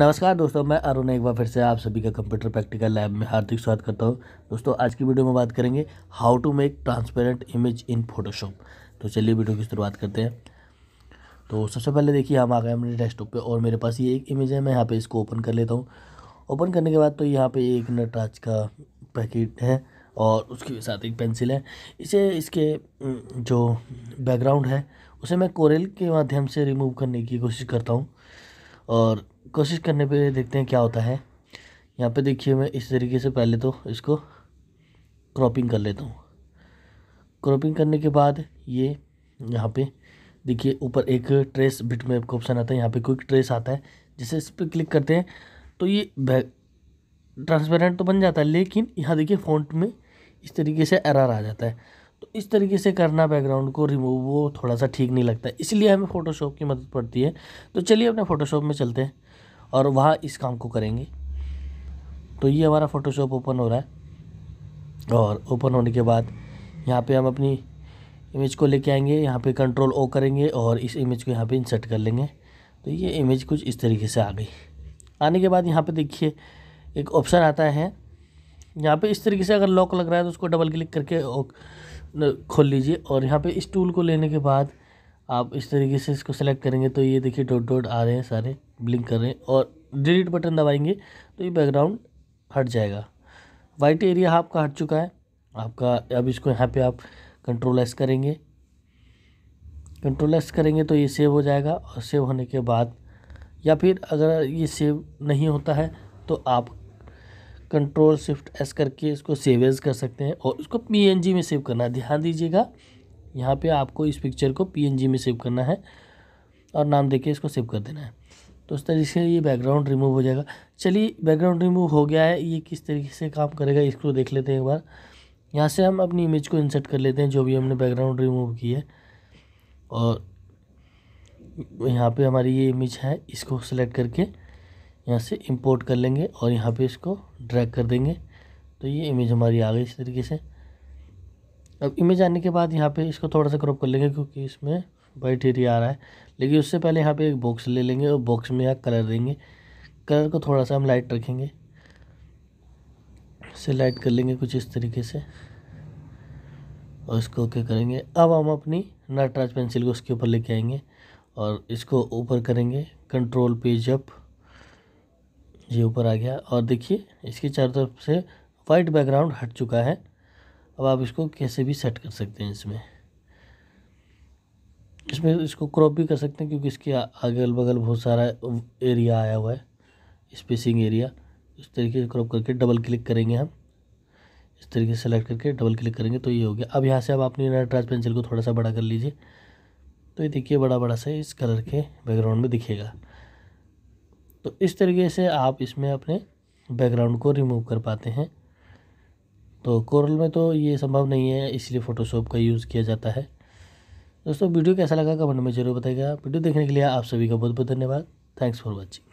नमस्कार दोस्तों मैं अरुण एक बार फिर से आप सभी का कंप्यूटर प्रैक्टिकल लैब में हार्दिक स्वागत करता हूँ दोस्तों आज की वीडियो में बात करेंगे how to make transparent image in Photoshop तो चलिए वीडियो की शुरुआत करते हैं तो सबसे पहले देखिए हम आ गए मेरे डेस्कटॉप पे और मेरे पास ये एक इमेज है मैं यहाँ पर इसको ओपन कर लेता हूँ ओपन करने के बाद तो यहाँ पर एक नटराज का पैकेट है और उसके साथ एक पेंसिल है इसे इसके जो बैकग्राउंड है उसे मैं कोरेल के माध्यम से रिमूव करने की कोशिश करता हूँ और कोशिश करने पे देखते हैं क्या होता है यहाँ पे देखिए मैं इस तरीके से पहले तो इसको क्रॉपिंग कर लेता हूँ क्रॉपिंग करने के बाद ये यहाँ पे देखिए ऊपर एक ट्रेस बिट में आपको ऑप्शन आता है यहाँ पे क्विक ट्रेस आता है जैसे इस पर क्लिक करते हैं तो ये ट्रांसपेरेंट तो बन जाता है लेकिन यहाँ देखिए फ़ॉन्ट में इस तरीके से एरर आ जाता है इस तरीके से करना बैकग्राउंड को रिमूव वो थोड़ा सा ठीक नहीं लगता इसलिए हमें फ़ोटोशॉप की मदद पड़ती है तो चलिए अपने फ़ोटोशॉप में चलते हैं और वहाँ इस काम को करेंगे तो ये हमारा फ़ोटोशॉप ओपन हो रहा है और ओपन होने के बाद यहाँ पे हम अपनी इमेज को लेके आएंगे यहाँ पे कंट्रोल ओ करेंगे और इस इमेज को यहाँ पे इंसर्ट कर लेंगे तो ये इमेज कुछ इस तरीके से आ गई आने के बाद यहाँ पे देखिए एक ऑप्शन आता है यहाँ पे इस तरीके से अगर लॉक लग रहा है तो उसको डबल क्लिक करके खोल लीजिए और यहाँ पे इस टूल को लेने के बाद आप इस तरीके से इसको सेलेक्ट करेंगे तो ये देखिए डॉट डॉट आ रहे हैं सारे ब्लिंक कर रहे हैं और डिलीट बटन दबाएंगे तो ये बैकग्राउंड हट जाएगा वाइट एरिया आपका हट चुका है आपका अब इसको यहाँ पे आप कंट्रोल एस करेंगे कंट्रोल एस करेंगे तो ये सेव हो जाएगा और सेव होने के बाद या फिर अगर ये सेव नहीं होता है तो आप कंट्रोल शिफ्ट एस करके इसको सेवेज कर सकते हैं और इसको पीएनजी में सेव करना है ध्यान दीजिएगा यहाँ पे आपको इस पिक्चर को पीएनजी में सेव करना है और नाम देके इसको सेव कर देना है तो उस तरीके से ये बैकग्राउंड रिमूव हो जाएगा चलिए बैकग्राउंड रिमूव हो गया है ये किस तरीके से काम करेगा इसको देख लेते हैं एक बार यहाँ से हम अपनी इमेज को इंसर्ट कर लेते हैं जो भी हमने बैकग्राउंड रिमूव की है और यहाँ पे हमारी ये इमेज है इसको सेलेक्ट करके यहाँ से इंपोर्ट कर लेंगे और यहाँ पे इसको ड्रैग कर देंगे तो ये इमेज हमारी आ गई इस तरीके से अब इमेज आने के बाद यहाँ पे इसको थोड़ा सा क्रॉप कर लेंगे क्योंकि इसमें वाइट एरिया आ रहा है लेकिन उससे पहले यहाँ पे एक बॉक्स ले लेंगे और बॉक्स में यहाँ कलर देंगे कलर को थोड़ा सा हम लाइट रखेंगे इसे लाइट कर लेंगे कुछ इस तरीके से और इसको ओके करेंगे अब हम अपनी नटराज पेंसिल को उसके ऊपर लेके आएंगे और इसको ऊपर करेंगे कंट्रोल पेज अप ये ऊपर आ गया और देखिए इसके चारों तरफ से वाइट बैकग्राउंड हट चुका है अब आप इसको कैसे भी सेट कर सकते हैं इसमें इसमें इसको क्रॉप भी कर सकते हैं क्योंकि इसके अगल बगल बहुत सारा एरिया आया हुआ है स्पेसिंग एरिया इस तरीके से क्रॉप करके डबल क्लिक करेंगे हम इस तरीके से सेलेक्ट करके डबल क्लिक करेंगे तो ये हो गया अब यहाँ से आप अपनी नटराज पेंसिल को थोड़ा सा बड़ा कर लीजिए तो ये देखिए बड़ा बड़ा सा इस कलर के बैकग्राउंड में दिखेगा तो इस तरीके से आप इसमें अपने बैकग्राउंड को रिमूव कर पाते हैं तो कोरल में तो ये संभव नहीं है इसलिए फ़ोटोशॉप का यूज़ किया जाता है दोस्तों वीडियो कैसा लगा कमेंट में जरूर बताइएगा वीडियो देखने के लिए आप सभी का बहुत बहुत धन्यवाद थैंक्स फॉर वॉचिंग